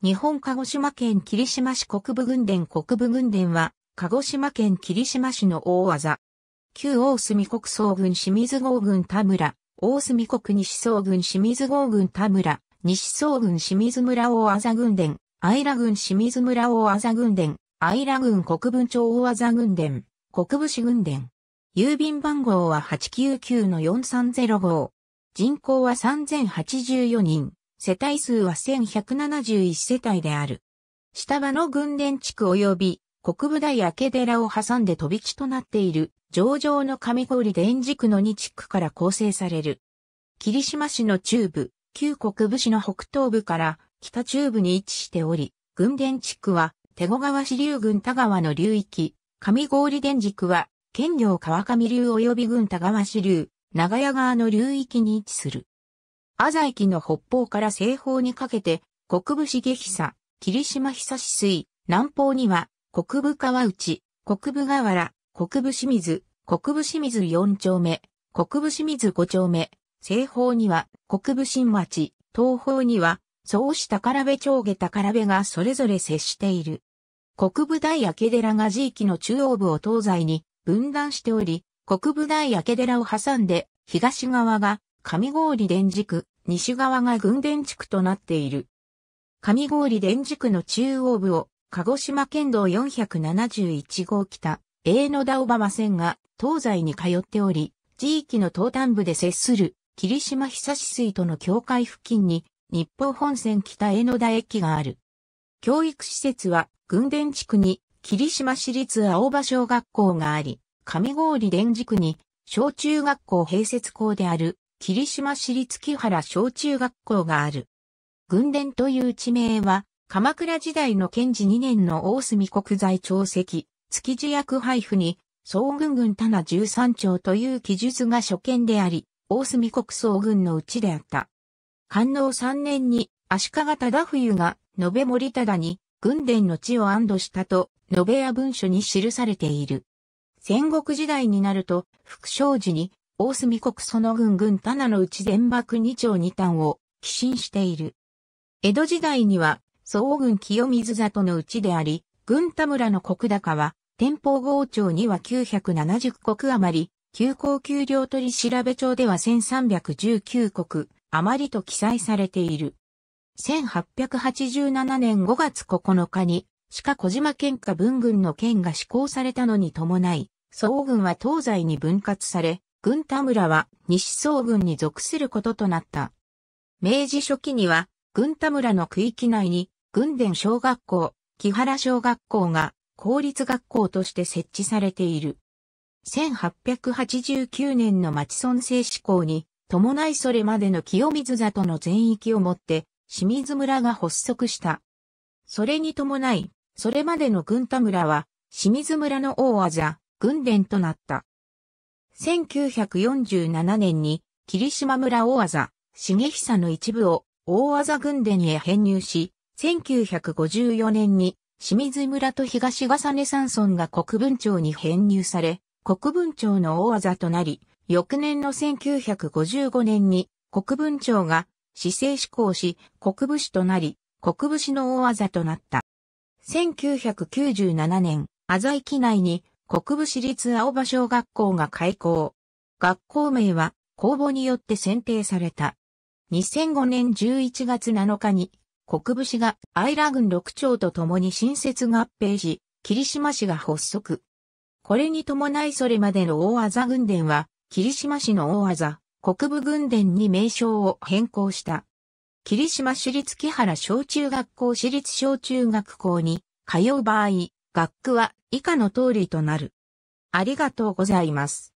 日本鹿児島県霧島市国部軍伝国部軍伝は、鹿児島県霧島市の大技。旧大隅国総軍清水郷軍田村、大隅国西総軍清水郷軍田村、西総軍清水村大技軍伝、愛良軍清水村大技軍伝、愛良軍国分町大技軍伝、国部市軍伝。郵便番号は899-4305。人口は3084人。世帯数は1171世帯である。下場の軍伝地区及び国部大明寺を挟んで飛び地となっている上場の上郡電軸区の2地区から構成される。霧島市の中部、旧国部市の北東部から北中部に位置しており、軍伝地区は手後川支流群田川の流域、上郡電軸区は県領川上流及び群田川支流、長屋川の流域に位置する。ザイキの北方から西方にかけて、国部茂久、霧島久志水、南方には、国部川内、国部河原、国部清水、国部清水4丁目、国部清水5丁目、西方には国部新町、東方には、総市宝部長下宝部がそれぞれ接している。国部大明寺が地域の中央部を東西に分断しており、国部大明寺を挟んで東側が上郡電磁区、西側が軍電地区となっている。上郡電磁区の中央部を、鹿児島県道471号北、江野田小浜線が東西に通っており、地域の東端部で接する霧島久志水との境界付近に、日報本線北江野田駅がある。教育施設は、軍電地区に霧島市立青葉小学校があり、上郡電磁区に小中学校併設校である霧島市立木原小中学校がある。軍伝という地名は、鎌倉時代の賢治2年の大隅国在長石、築地役配布に、総軍軍棚13丁という記述が初見であり、大隅国総軍のうちであった。官能3年に、足利忠冬が、延べ森忠に、軍伝の地を安堵したと、延べ屋文書に記されている。戦国時代になると、副将寺に、大隅国その軍軍棚のうち全幕二丁二端を寄進している。江戸時代には、総軍清水里のうちであり、軍田村の国高は、天保郷町には970国余り、急行給料取調べ帳では1319国余りと記載されている。1887年5月9日に、鹿小島県下文軍の県が施行されたのに伴い、総軍は東西に分割され、軍田村は西総軍に属することとなった。明治初期には、軍田村の区域内に、軍田小学校、木原小学校が公立学校として設置されている。1889年の町村制施行に、伴いそれまでの清水里の全域をもって、清水村が発足した。それに伴い、それまでの軍田村は、清水村の大技、軍田となった。1947年に霧島村大技、重久の一部を大技軍伝へ編入し、1954年に清水村と東重根山村が国分町に編入され、国分町の大技となり、翌年の1955年に国分町が市政施行し、国武士となり、国武士の大技となった。1997年、浅井機内に国部市立青葉小学校が開校。学校名は公募によって選定された。2005年11月7日に国部市がアイラ郡6町と共に新設合併し、霧島市が発足。これに伴いそれまでの大技軍伝は、霧島市の大技、国部軍伝に名称を変更した。霧島市立木原小中学校私立小中学校に通う場合、学区は以下の通りとなる。ありがとうございます。